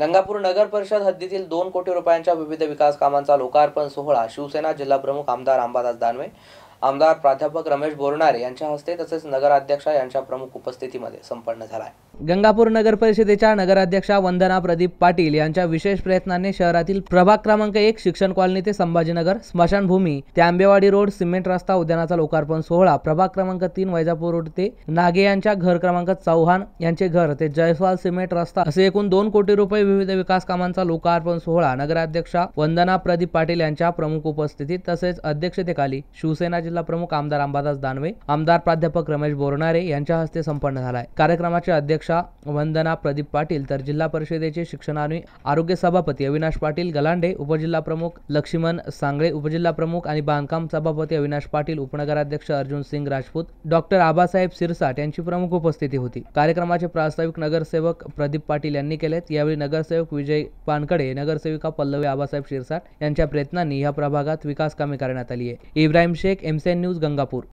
गंगापूर नगर परिषद हद्दीतील दोन कोटी रुपयांच्या विविध विकास कामांचा लोकार्पण सोहळा शिवसेना जिल्हा प्रमुख आमदार अंबादास दानवे आमदार प्राध्यापक रमेश बोरणारे यांच्या हस्ते तसेच नगराध्यक्षा यांच्या प्रमुख उपस्थितीमध्ये संपन्न झाला गंगापूर नगर परिषदेच्या नगराध्यक्षा वंदना प्रदीप पाटील यांच्या विशेष प्रयत्नाने शहरातील प्रभाग क्रमांक एक शिक्षण कॉलनी ते संभाजीनगर स्मशानभूमी ते आंबेवाडी रोड सिमेंट रस्ता उद्यानाचा लोकार्पण सोहळा प्रभाग क्रमांक तीन वैजापूर रोड ते नागे यांच्या घर क्रमांक चौहान यांचे घर ते जयस्वाल सिमेंट रस्ता असे एकूण दोन कोटी रुपये विविध विकास कामांचा लोकार्पण सोहळा नगराध्यक्षा वंदना प्रदीप पाटील यांच्या प्रमुख उपस्थितीत तसेच अध्यक्षतेखाली शिवसेना जिल्हा प्रमुख आमदार अंबादास दानवे आमदार प्राध्यापक रमेश बोरणारे यांच्या हस्ते संपन्न झालाय कार्यक्रमाचे अध्यक्षा वंदना प्रदीप पाटील तर जिल्हा परिषदेचे शिक्षण आणि आरोग्य सभापती अविनाश पाटील गलांडे उपजिल्हा प्रमुख लक्ष्मण सांगळे उपजिल्हा प्रमुख आणि बांधकाम सभापती अविनाश पाटील उपनगराध्यक्ष अर्जुन सिंग राजपूत डॉक्टर आबासाहेब सिरसाट यांची प्रमुख उपस्थिती होती कार्यक्रमाचे प्रास्ताविक नगरसेवक प्रदीप पाटील यांनी केलेत यावेळी नगरसेवक विजय पानकडे नगरसेविका पल्लवी आबासाहेब शिरसाट यांच्या प्रयत्नांनी या प्रभागात विकास कामे करण्यात आली आहे इब्राहिम शेख एम सेन न्यूज गंगापूर